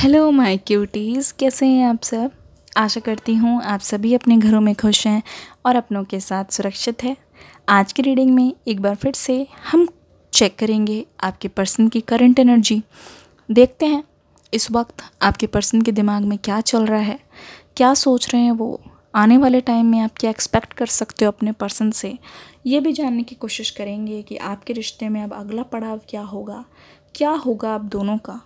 Hello my cuties कैसे हैं आप सब आशा करती हूँ आप सभी अपने घरों में खुश हैं और अपनों के साथ सुरक्षित है आज की रीडिंग में एक बार फिर से हम चेक करेंगे आपके पर्सन की करंट एनर्जी देखते हैं इस वक्त आपके पर्सन के दिमाग में क्या चल रहा है क्या सोच रहे हैं वो आने वाले टाइम में आप क्या एक्सपेक्ट कर सकते हो अपने पर्सन से ये भी जानने की कोशिश करेंगे कि आपके रिश्ते में अब अगला पड़ाव क्या होगा क्या होगा आप दोनों का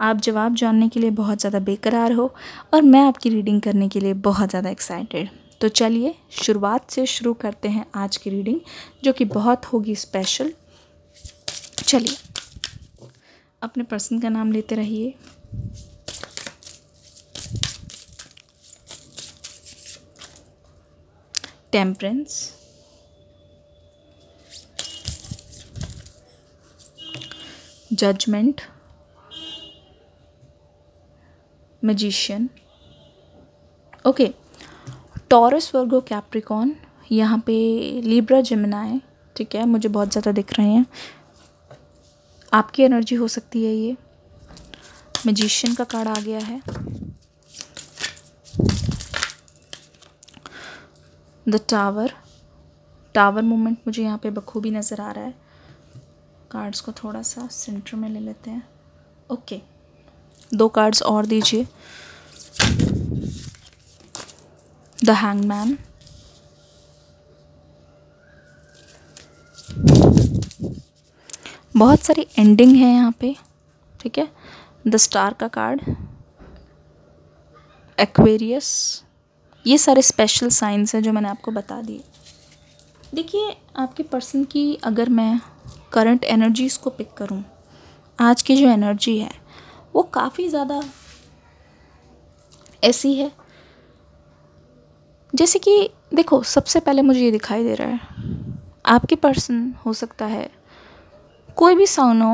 आप जवाब जानने के लिए बहुत ज़्यादा बेकरार हो और मैं आपकी रीडिंग करने के लिए बहुत ज़्यादा एक्साइटेड तो चलिए शुरुआत से शुरू करते हैं आज की रीडिंग जो कि बहुत होगी स्पेशल चलिए अपने पर्सन का नाम लेते रहिए temperance judgement magician okay Taurus Virgo Capricorn यहाँ पे लिब्रा जमना है ठीक है मुझे बहुत ज़्यादा दिख रहे हैं आपकी एनर्जी हो सकती है ये मजिशियन का कार्ड आ गया है द टावर टावर मोमेंट मुझे यहाँ पे बखूबी नज़र आ रहा है कार्ड्स को थोड़ा सा सेंटर में ले लेते हैं ओके okay. दो कार्ड्स और दीजिए द हैंगमैन बहुत सारी एंडिंग है यहाँ पे ठीक है द स्टार का कार्ड एक्वेरियस ये सारे स्पेशल साइंस हैं जो मैंने आपको बता दिए देखिए आपके पर्सन की अगर मैं करंट एनर्जीज़ को पिक करूँ आज की जो एनर्जी है वो काफ़ी ज़्यादा ऐसी है जैसे कि देखो सबसे पहले मुझे ये दिखाई दे रहा है आपके पर्सन हो सकता है कोई भी साउन हो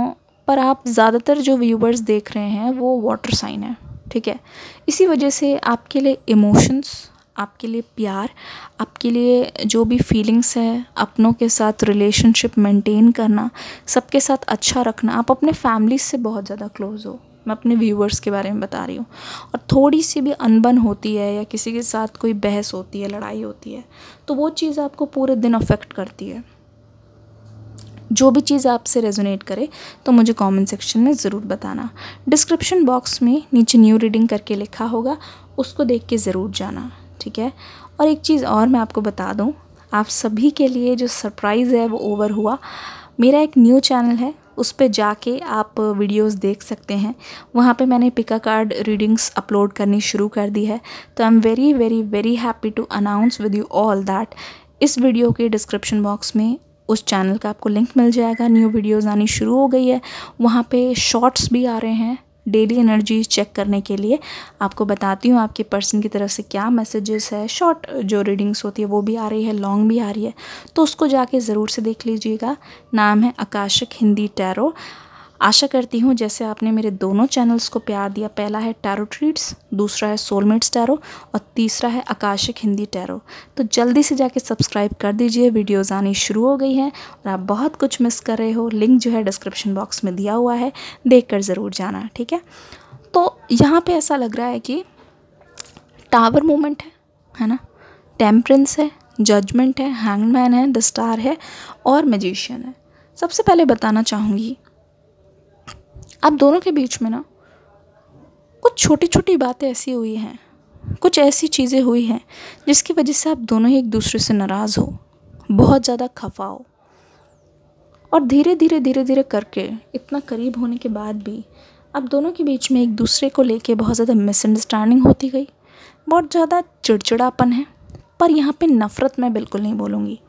पर आप ज़्यादातर जो व्यूवर्स देख रहे हैं वो वाटर साइन है ठीक है इसी वजह से आपके लिए इमोशंस आपके लिए प्यार आपके लिए जो भी फीलिंग्स है अपनों के साथ रिलेशनशिप मेंटेन करना सबके साथ अच्छा रखना आप अपने फैमिली से बहुत ज़्यादा क्लोज हो मैं अपने व्यूवर्स के बारे में बता रही हूँ और थोड़ी सी भी अनबन होती है या किसी के साथ कोई बहस होती है लड़ाई होती है तो वो चीज़ आपको पूरे दिन अफेक्ट करती है जो भी चीज़ आपसे रेजोनेट करे तो मुझे कमेंट सेक्शन में ज़रूर बताना डिस्क्रिप्शन बॉक्स में नीचे न्यू रीडिंग करके लिखा होगा उसको देख के ज़रूर जाना ठीक है और एक चीज़ और मैं आपको बता दूँ आप सभी के लिए जो सरप्राइज़ है वो ओवर हुआ मेरा एक न्यू चैनल है उस पर जाके आप वीडियोस देख सकते हैं वहाँ पे मैंने पिका कार्ड रीडिंग्स अपलोड करनी शुरू कर दी है तो I am very very very happy to announce with you all that इस वीडियो के डिस्क्रिप्शन बॉक्स में उस चैनल का आपको लिंक मिल जाएगा न्यू वीडियोज़ आनी शुरू हो गई है वहाँ पर शॉर्ट्स भी आ रहे हैं डेली एनर्जी चेक करने के लिए आपको बताती हूँ आपके पर्सन की तरफ से क्या मैसेजेस है शॉर्ट जो रीडिंग्स होती है वो भी आ रही है लॉन्ग भी आ रही है तो उसको जाके ज़रूर से देख लीजिएगा नाम है आकाशिक हिंदी टैरो आशा करती हूँ जैसे आपने मेरे दोनों चैनल्स को प्यार दिया पहला है टैरो ट्रीट्स दूसरा है सोलमेट्स टैरो और तीसरा है आकाशिक हिंदी टैरो तो जल्दी से जाके सब्सक्राइब कर दीजिए वीडियोज़ आनी शुरू हो गई हैं और आप बहुत कुछ मिस कर रहे हो लिंक जो है डिस्क्रिप्शन बॉक्स में दिया हुआ है देख कर ज़रूर जाना ठीक है तो यहाँ पर ऐसा लग रहा है कि टावर मोमेंट है है ना टेम्परेंस है जजमेंट है हैंगमैन है द स्टार है और मजिशियन है सबसे पहले बताना चाहूँगी आप दोनों के बीच में ना कुछ छोटी छोटी बातें ऐसी हुई हैं कुछ ऐसी चीज़ें हुई हैं जिसकी वजह से आप दोनों ही एक दूसरे से नाराज़ हो बहुत ज़्यादा खफा हो और धीरे धीरे धीरे धीरे करके इतना करीब होने के बाद भी अब दोनों के बीच में एक दूसरे को लेके बहुत ज़्यादा मिसअंडरस्टैंडिंग होती गई बहुत ज़्यादा चिड़चिड़ापन है पर यहाँ पे नफ़रत मैं बिल्कुल नहीं बोलूँगी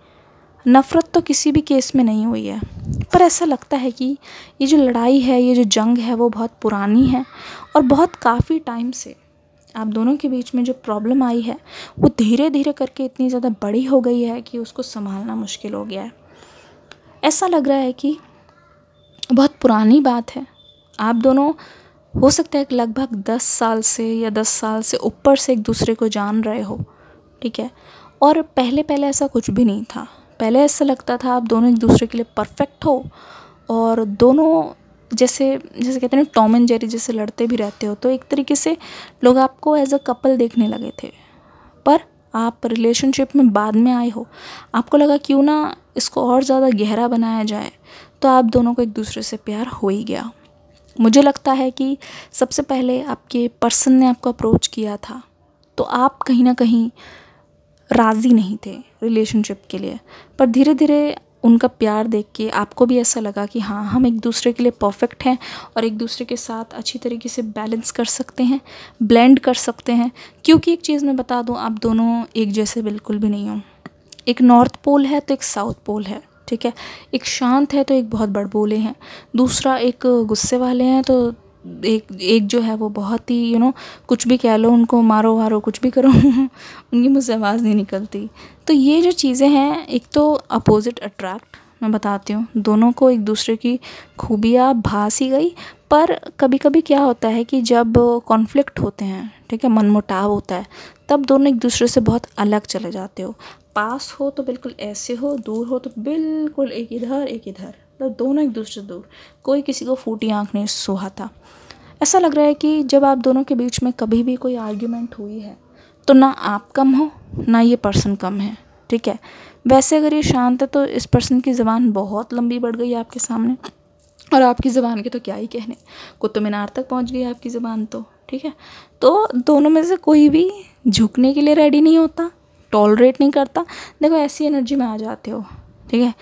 नफ़रत तो किसी भी केस में नहीं हुई है पर ऐसा लगता है कि ये जो लड़ाई है ये जो जंग है वो बहुत पुरानी है और बहुत काफ़ी टाइम से आप दोनों के बीच में जो प्रॉब्लम आई है वो धीरे धीरे करके इतनी ज़्यादा बड़ी हो गई है कि उसको संभालना मुश्किल हो गया है ऐसा लग रहा है कि बहुत पुरानी बात है आप दोनों हो सकता है कि लगभग दस साल से या दस साल से ऊपर से एक दूसरे को जान रहे हो ठीक है और पहले पहले ऐसा कुछ भी नहीं था पहले ऐसा लगता था आप दोनों एक दूसरे के लिए परफेक्ट हो और दोनों जैसे जैसे कहते हैं टॉम एंड जेरी जैसे लड़ते भी रहते हो तो एक तरीके से लोग आपको एज अ कपल देखने लगे थे पर आप रिलेशनशिप में बाद में आए हो आपको लगा क्यों ना इसको और ज़्यादा गहरा बनाया जाए तो आप दोनों को एक दूसरे से प्यार हो ही गया मुझे लगता है कि सबसे पहले आपके पर्सन ने आपको अप्रोच किया था तो आप कहीं ना कहीं राज़ी नहीं थे रिलेशनशिप के लिए पर धीरे धीरे उनका प्यार देख के आपको भी ऐसा लगा कि हाँ हम एक दूसरे के लिए परफेक्ट हैं और एक दूसरे के साथ अच्छी तरीके से बैलेंस कर सकते हैं ब्लेंड कर सकते हैं क्योंकि एक चीज़ मैं बता दूँ आप दोनों एक जैसे बिल्कुल भी नहीं हो एक नॉर्थ पोल है तो एक साउथ पोल है ठीक है एक शांत है तो एक बहुत बड़बोले हैं दूसरा एक गुस्से वाले हैं तो एक एक जो है वो बहुत ही यू नो कुछ भी कह लो उनको मारो वारो कुछ भी करो उनकी मुझसे आवाज़ नहीं निकलती तो ये जो चीज़ें हैं एक तो अपोज़िट अट्रैक्ट मैं बताती हूँ दोनों को एक दूसरे की खूबियाँ भास ही गई पर कभी कभी क्या होता है कि जब कॉन्फ्लिक्ट होते हैं ठीक है मनमुटाव होता है तब दोनों एक दूसरे से बहुत अलग चले जाते हो पास हो तो बिल्कुल ऐसे हो दूर हो तो बिल्कुल एक इधर एक इधर तो दोनों एक दूसरे से दूर कोई किसी को फूटी आँख नहीं सोहा था ऐसा लग रहा है कि जब आप दोनों के बीच में कभी भी कोई आर्ग्यूमेंट हुई है तो ना आप कम हो ना ये पर्सन कम है ठीक है वैसे अगर ये शांत है तो इस पर्सन की ज़बान बहुत लंबी बढ़ गई आपके सामने और आपकी ज़बान के तो क्या ही कहने कुतुब मीनार तक पहुंच गई आपकी ज़बान तो ठीक है तो दोनों में से कोई भी झुकने के लिए रेडी नहीं होता टॉलरेट नहीं करता देखो ऐसी एनर्जी में आ जाते हो ठीक है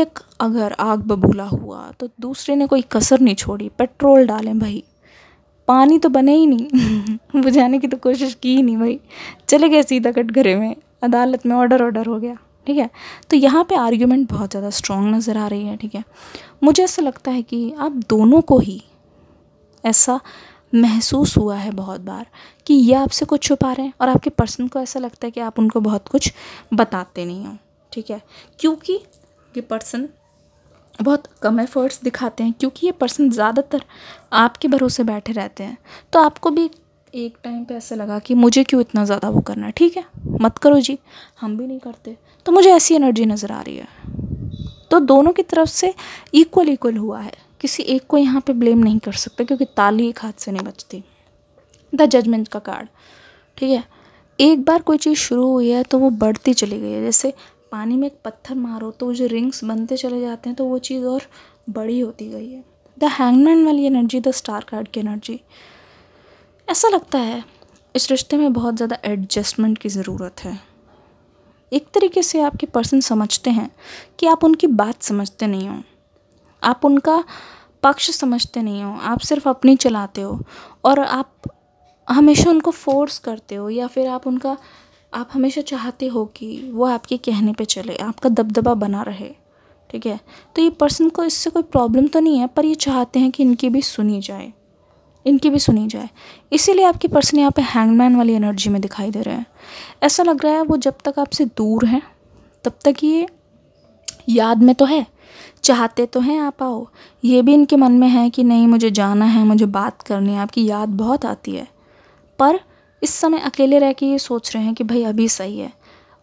एक अगर आग बबूला हुआ तो दूसरे ने कोई कसर नहीं छोड़ी पेट्रोल डालें भाई पानी तो बने ही नहीं बुझाने की तो कोशिश की ही नहीं भाई चले गए सीधा कटघरे में अदालत में ऑर्डर ऑर्डर हो गया ठीक है तो यहाँ पे आर्ग्यूमेंट बहुत ज़्यादा स्ट्रॉन्ग नज़र आ रही है ठीक है मुझे ऐसा लगता है कि आप दोनों को ही ऐसा महसूस हुआ है बहुत बार कि ये आपसे कुछ छुपा रहे हैं और आपके पर्सन को ऐसा लगता है कि आप उनको बहुत कुछ बताते नहीं हो ठीक है क्योंकि ये पर्सन बहुत कम एफ़र्ट्स दिखाते हैं क्योंकि ये पर्सन ज़्यादातर आपके भरोसे बैठे रहते हैं तो आपको भी एक टाइम पे ऐसा लगा कि मुझे क्यों इतना ज़्यादा वो करना है ठीक है मत करो जी हम भी नहीं करते तो मुझे ऐसी एनर्जी नज़र आ रही है तो दोनों की तरफ से इक्वल इक्वल हुआ है किसी एक को यहाँ पे ब्लेम नहीं कर सकते क्योंकि ताली एक हाथ से नहीं बचती द जजमेंट का कार्ड ठीक है एक बार कोई चीज़ शुरू हुई है तो वो बढ़ती चली गई है जैसे पानी में एक पत्थर मारो तो वो जो रिंग्स बनते चले जाते हैं तो वो चीज़ और बड़ी होती गई है द हैंगमैन वाली एनर्जी द स्टार कार्ड की एनर्जी ऐसा लगता है इस रिश्ते में बहुत ज़्यादा एडजस्टमेंट की ज़रूरत है एक तरीके से आपके पर्सन समझते हैं कि आप उनकी बात समझते नहीं हो आप उनका पक्ष समझते नहीं हो आप सिर्फ अपनी चलाते हो और आप हमेशा उनको फोर्स करते हो या फिर आप उनका आप हमेशा चाहते हो कि वो आपके कहने पे चले आपका दबदबा बना रहे ठीक है तो ये पर्सन को इससे कोई प्रॉब्लम तो नहीं है पर ये चाहते हैं कि इनकी भी सुनी जाए इनकी भी सुनी जाए इसीलिए आपके पर्सन यहाँ पे हैंगमैन वाली एनर्जी में दिखाई दे रहे हैं ऐसा लग रहा है वो जब तक आपसे दूर हैं तब तक ये याद में तो है चाहते तो हैं आप आओ ये भी इनके मन में है कि नहीं मुझे जाना है मुझे बात करनी है आपकी याद बहुत आती है पर इस समय अकेले रह के ये सोच रहे हैं कि भाई अभी सही है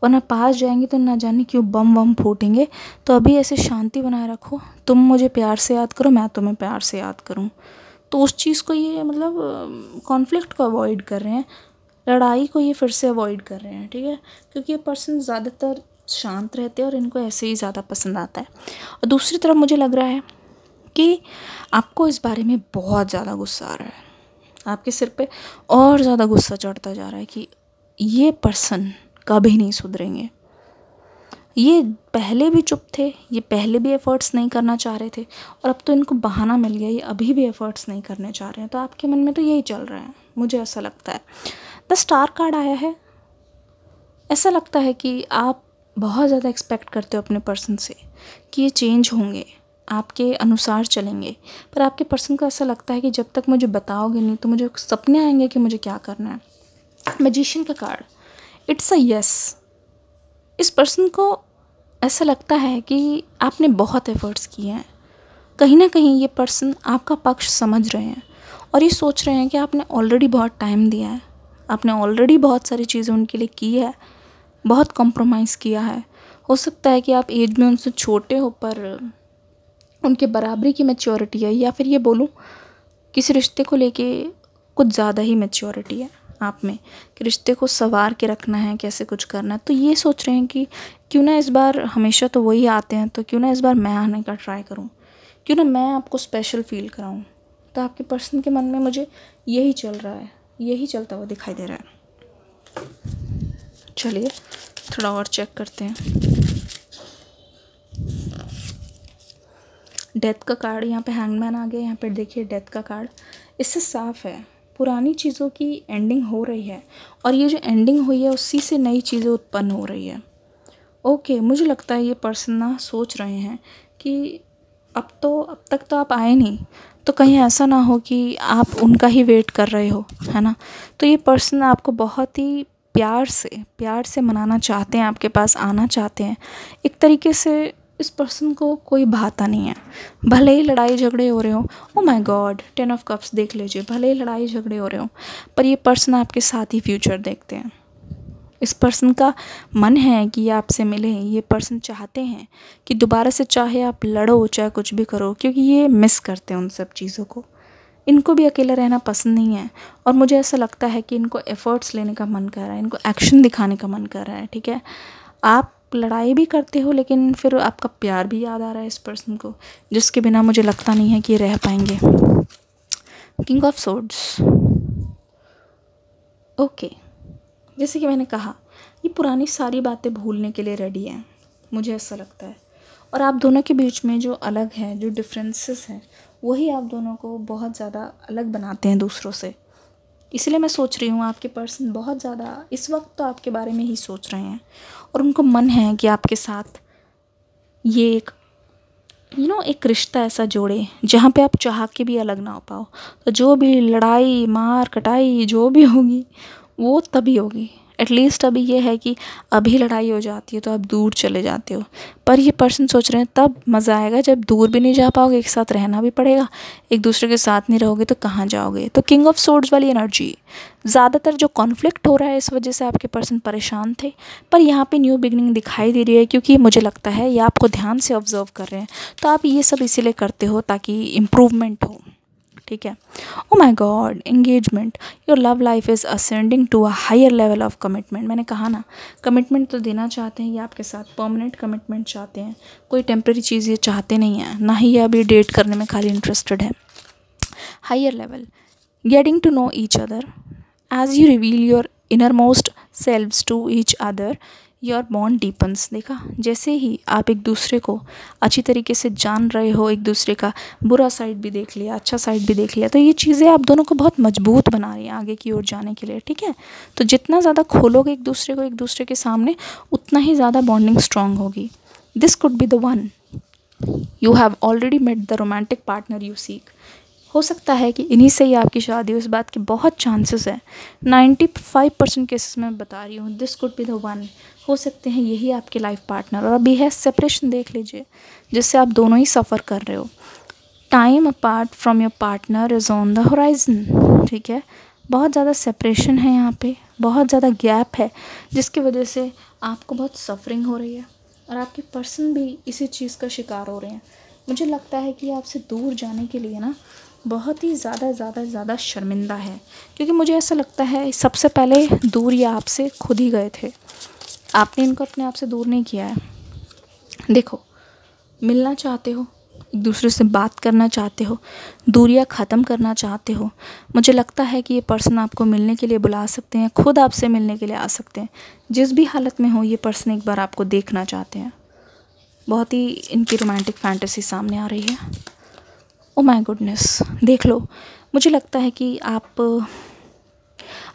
वरना पास जाएंगे तो ना जाने क्यों बम बम फूटेंगे तो अभी ऐसे शांति बनाए रखो तुम मुझे प्यार से याद करो मैं तुम्हें प्यार से याद करूँ तो उस चीज़ को ये मतलब कॉन्फ्लिक्ट को अवॉइड कर रहे हैं लड़ाई को ये फिर से अवॉइड कर रहे हैं ठीक है क्योंकि ये पर्सन ज़्यादातर शांत रहते हैं और इनको ऐसे ही ज़्यादा पसंद आता है और दूसरी तरफ मुझे लग रहा है कि आपको इस बारे में बहुत ज़्यादा गुस्सा आ रहा है आपके सिर पे और ज़्यादा गुस्सा चढ़ता जा रहा है कि ये पर्सन कभी नहीं सुधरेंगे ये पहले भी चुप थे ये पहले भी एफ़र्ट्स नहीं करना चाह रहे थे और अब तो इनको बहाना मिल गया ये अभी भी एफ़र्ट्स नहीं करने चाह रहे हैं तो आपके मन में तो यही चल रहा है मुझे ऐसा लगता है द स्टार कार्ड आया है ऐसा लगता है कि आप बहुत ज़्यादा एक्सपेक्ट करते हो अपने पर्सन से कि ये चेंज होंगे आपके अनुसार चलेंगे पर आपके पर्सन को ऐसा लगता है कि जब तक मुझे बताओगे नहीं तो मुझे सपने आएंगे कि मुझे क्या करना है मजिशियन का कार्ड इट्स अ यस इस पर्सन को ऐसा लगता है कि आपने बहुत एफ़र्ट्स किए हैं कहीं ना कहीं ये पर्सन आपका पक्ष समझ रहे हैं और ये सोच रहे हैं कि आपने ऑलरेडी बहुत टाइम दिया है आपने ऑलरेडी बहुत सारी चीज़ें उनके लिए की है बहुत कॉम्प्रोमाइज़ किया है हो सकता है कि आप एज में उनसे छोटे हो पर उनके बराबरी की मैच्योरिटी है या फिर ये बोलूँ किसी रिश्ते को लेके कुछ ज़्यादा ही मैच्योरिटी है आप में कि रिश्ते को संवार के रखना है कैसे कुछ करना है तो ये सोच रहे हैं कि क्यों ना इस बार हमेशा तो वही आते हैं तो क्यों ना इस बार मैं आने का ट्राई करूँ क्यों ना मैं आपको स्पेशल फील कराऊँ तो आपके पर्सन के मन में मुझे यही चल रहा है यही चलता हुआ दिखाई दे रहा है चलिए थोड़ा और चेक करते हैं डेथ का कार्ड यहाँ पे हैंगमैन आ गया यहाँ पे देखिए डेथ का कार्ड इससे साफ है पुरानी चीज़ों की एंडिंग हो रही है और ये जो एंडिंग हुई है उसी से नई चीज़ें उत्पन्न हो रही है ओके मुझे लगता है ये पर्सन ना सोच रहे हैं कि अब तो अब तक तो आप आए नहीं तो कहीं ऐसा ना हो कि आप उनका ही वेट कर रहे हो है ना तो ये पर्सन आपको बहुत ही प्यार से प्यार से मनाना चाहते हैं आपके पास आना चाहते हैं एक तरीके से इस पर्सन को कोई भाता नहीं है भले ही लड़ाई झगड़े हो रहे हो oh my god ten of cups देख लीजिए भले ही लड़ाई झगड़े हो रहे हो पर ये पर्सन आपके साथ ही फ्यूचर देखते हैं इस पर्सन का मन है कि ये आपसे मिले ये पर्सन चाहते हैं कि दोबारा से चाहे आप लड़ो चाहे कुछ भी करो क्योंकि ये मिस करते हैं उन सब चीज़ों को इनको भी अकेला रहना पसंद नहीं है और मुझे ऐसा लगता है कि इनको एफ़र्ट्स लेने का मन कर रहा है इनको एक्शन दिखाने का मन कर रहा है ठीक है आप लड़ाई भी करते हो लेकिन फिर आपका प्यार भी याद आ रहा है इस पर्सन को जिसके बिना मुझे लगता नहीं है कि रह पाएंगे किंग ऑफ सोड्स ओके जैसे कि मैंने कहा ये पुरानी सारी बातें भूलने के लिए रेडी हैं मुझे ऐसा लगता है और आप दोनों के बीच में जो अलग है जो डिफरेंसेस हैं वही आप दोनों को बहुत ज़्यादा अलग बनाते हैं दूसरों से इसलिए मैं सोच रही हूँ आपके पर्सन बहुत ज़्यादा इस वक्त तो आपके बारे में ही सोच रहे हैं और उनको मन है कि आपके साथ ये एक यू you नो know, एक रिश्ता ऐसा जोड़े जहाँ पे आप चाह के भी अलग ना हो पाओ तो जो भी लड़ाई मार कटाई जो भी होगी वो तभी होगी एटलीस्ट अभी ये है कि अभी लड़ाई हो जाती है तो आप दूर चले जाते हो पर ये पर्सन सोच रहे हैं तब मज़ा आएगा जब दूर भी नहीं जा पाओगे एक साथ रहना भी पड़ेगा एक दूसरे के साथ नहीं रहोगे तो कहाँ जाओगे तो किंग ऑफ सोर्ड्स वाली एनर्जी ज़्यादातर जो कॉन्फ्लिक्ट हो रहा है इस वजह से आपके पर्सन परेशान थे पर यहाँ पे न्यू बिगनिंग दिखाई दे रही है क्योंकि मुझे लगता है ये आपको ध्यान से ऑब्जर्व कर रहे हैं तो आप ये सब इसीलिए करते हो ताकि इम्प्रूवमेंट हो ठीक है oh my god engagement your love life is ascending to a higher level of commitment मैंने कहा ना कमिटमेंट तो देना चाहते हैं ये आपके साथ परमानेंट कमिटमेंट चाहते हैं कोई टेम्प्रेरी चीज़ ये चाहते नहीं है ना ही ये अभी डेट करने में खाली इंटरेस्टेड है higher level getting to know each other as you reveal your innermost self to each other your bond deepens देखा जैसे ही आप एक दूसरे को अच्छी तरीके से जान रहे हो एक दूसरे का बुरा साइड भी देख लिया अच्छा साइड भी देख लिया तो ये चीज़ें आप दोनों को बहुत मजबूत बना रही हैं आगे की ओर जाने के लिए ठीक है तो जितना ज़्यादा खोलोगे एक दूसरे को एक दूसरे के सामने उतना ही ज़्यादा बॉन्डिंग स्ट्रांग होगी this could be the one you have already met the romantic partner you seek हो सकता है कि इन्हीं से ही आपकी शादी हो इस बात के बहुत चांसेस हैं नाइन्टी फाइव परसेंट केसेस में बता रही हूँ this could be the one हो सकते हैं यही आपके लाइफ पार्टनर और अभी है सेपरेशन देख लीजिए जिससे आप दोनों ही सफ़र कर रहे हो time apart from your partner is on the horizon ठीक है बहुत ज़्यादा सेपरेशन है यहाँ पे बहुत ज़्यादा गैप है जिसकी वजह से आपको बहुत सफरिंग हो रही है और आपके पर्सन भी इसी चीज़ का शिकार हो रहे हैं मुझे लगता है कि आपसे दूर जाने के लिए ना बहुत ही ज़्यादा ज़्यादा ज़्यादा शर्मिंदा है क्योंकि मुझे ऐसा लगता है सबसे पहले दूर ये आपसे खुद ही गए थे आपने इनको अपने आप से दूर नहीं किया है देखो मिलना चाहते हो एक दूसरे से बात करना चाहते हो दूरियाँ ख़त्म करना चाहते हो मुझे लगता है कि ये पर्सन आपको मिलने के लिए बुला सकते हैं खुद आपसे मिलने के लिए आ सकते हैं जिस भी हालत में हो ये पर्सन एक बार आपको देखना चाहते हैं बहुत ही इनकी रोमांटिक फैंटेसी सामने आ रही है ओ माय गुडनेस देख लो मुझे लगता है कि आप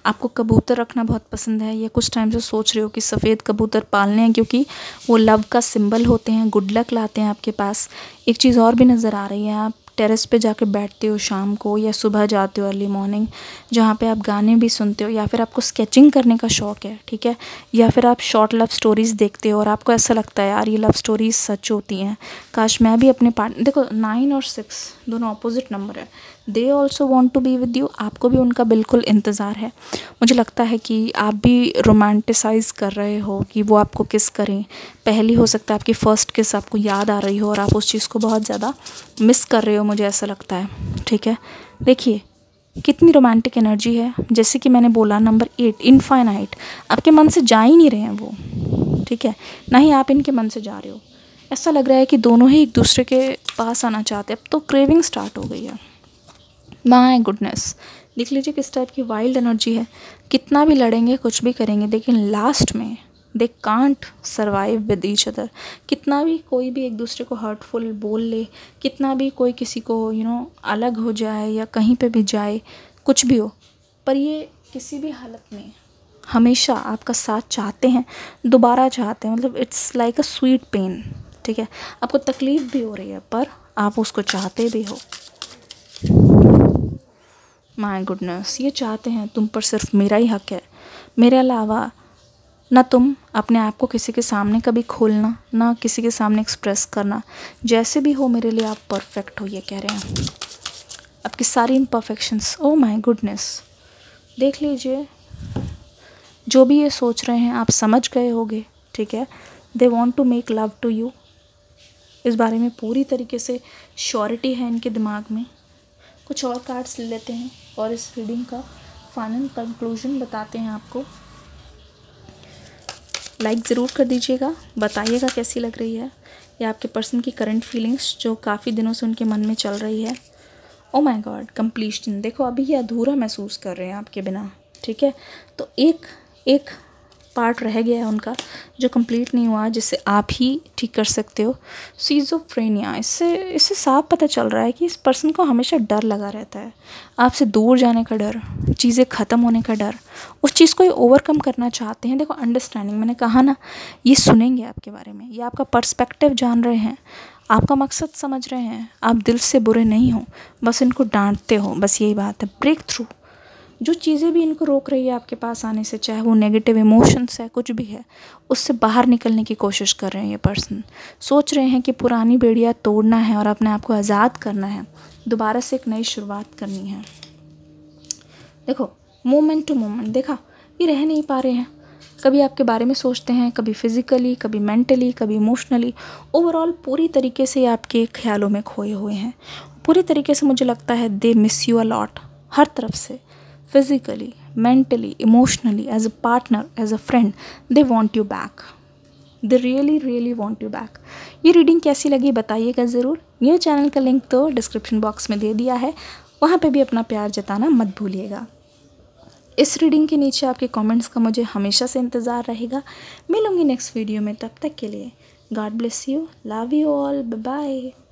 आपको कबूतर रखना बहुत पसंद है या कुछ टाइम से सोच रहे हो कि सफ़ेद कबूतर पालने हैं क्योंकि वो लव का सिंबल होते हैं गुड लक लाते हैं आपके पास एक चीज़ और भी नज़र आ रही है आप टेरेस पे जाके बैठते हो शाम को या सुबह जाते हो अर्ली मॉर्निंग जहाँ पे आप गाने भी सुनते हो या फिर आपको स्केचिंग करने का शौक़ है ठीक है या फिर आप शॉर्ट लव स्टोरीज़ देखते हो और आपको ऐसा लगता है यार ये लव स्टोरीज़ सच होती हैं काश मैं भी अपने पार्ट देखो नाइन और सिक्स दोनों अपोजिट नंबर है they also want to be with you आपको भी उनका बिल्कुल इंतज़ार है मुझे लगता है कि आप भी रोमांटिसाइज कर रहे हो कि वो आपको किस करें पहली हो सकता है आपकी फ़र्स्ट किस आपको याद आ रही हो और आप उस चीज़ को बहुत ज़्यादा मिस कर रहे हो मुझे ऐसा लगता है ठीक है देखिए कितनी रोमांटिक एनर्जी है जैसे कि मैंने बोला नंबर एट इनफाइनाइट आपके मन से जा ही नहीं रहे हैं वो ठीक है ना ही आप इनके मन से जा रहे हो ऐसा लग रहा है कि दोनों ही एक दूसरे के पास आना चाहते हैं अब तो क्रेविंग स्टार्ट हो गई है माई गुडनेस देख लीजिए किस टाइप की वाइल्ड एनर्जी है कितना भी लड़ेंगे कुछ भी करेंगे लेकिन लास्ट में they can't survive with each other कितना भी कोई भी एक दूसरे को हर्टफुल बोल ले कितना भी कोई किसी को यू you नो know, अलग हो जाए या कहीं पे भी जाए कुछ भी हो पर ये किसी भी हालत में हमेशा आपका साथ चाहते हैं दोबारा चाहते हैं मतलब it's like a sweet pain ठीक है आपको तकलीफ़ भी हो रही है पर आप उसको चाहते भी हो माय गुडनेस ये चाहते हैं तुम पर सिर्फ मेरा ही हक है मेरे अलावा ना तुम अपने आप को किसी के सामने कभी खोलना ना किसी के सामने एक्सप्रेस करना जैसे भी हो मेरे लिए आप परफेक्ट हो ये कह रहे हैं आपकी सारी इम्परफेक्शंस ओ माय गुडनेस देख लीजिए जो भी ये सोच रहे हैं आप समझ गए होगे ठीक है they want to make love to you इस बारे में पूरी तरीके से श्योरिटी है इनके दिमाग में कुछ और कार्ड्स ले लेते हैं और इस रीडिंग का फाइनल कंक्लूजन बताते हैं आपको लाइक ज़रूर कर दीजिएगा बताइएगा कैसी लग रही है या आपके पर्सन की करंट फीलिंग्स जो काफ़ी दिनों से उनके मन में चल रही है ओ माय गॉड कम्प्लीशन देखो अभी ये अधूरा महसूस कर रहे हैं आपके बिना ठीक है तो एक एक पार्ट रह गया है उनका जो कंप्लीट नहीं हुआ जिसे आप ही ठीक कर सकते हो सीजोफ्रेनिया इससे इससे साफ पता चल रहा है कि इस पर्सन को हमेशा डर लगा रहता है आपसे दूर जाने का डर चीज़ें ख़त्म होने का डर उस चीज़ को ये ओवरकम करना चाहते हैं देखो अंडरस्टैंडिंग मैंने कहा ना ये सुनेंगे आपके बारे में ये आपका पर्सपेक्टिव जान रहे हैं आपका मकसद समझ रहे हैं आप दिल से बुरे नहीं हो बस इनको डांटते हो बस यही बात है ब्रेक थ्रू जो चीज़ें भी इनको रोक रही है आपके पास आने से चाहे वो नेगेटिव इमोशंस है कुछ भी है उससे बाहर निकलने की कोशिश कर रहे हैं ये पर्सन सोच रहे हैं कि पुरानी बेड़िया तोड़ना है और अपने आप को आज़ाद करना है दोबारा से एक नई शुरुआत करनी है देखो मोमेंट टू मोमेंट देखा ये रह नहीं पा रहे हैं कभी आपके बारे में सोचते हैं कभी फिज़िकली कभी मेंटली कभी इमोशनली ओवरऑल पूरी तरीके से आपके ख्यालों में खोए हुए हैं पूरी तरीके से मुझे लगता है दे मिस यू अलॉट हर तरफ से physically, mentally, emotionally, as a partner, as a friend, they want you back. They really really want you back ये रीडिंग कैसी लगी बताइएगा ज़रूर ये चैनल का लिंक तो डिस्क्रिप्शन बॉक्स में दे दिया है वहाँ पर भी अपना प्यार जताना मत भूलिएगा इस रीडिंग के नीचे आपके कॉमेंट्स का मुझे हमेशा से इंतज़ार रहेगा मिलूँगी नेक्स्ट वीडियो में तब तक के लिए god bless you love you all bye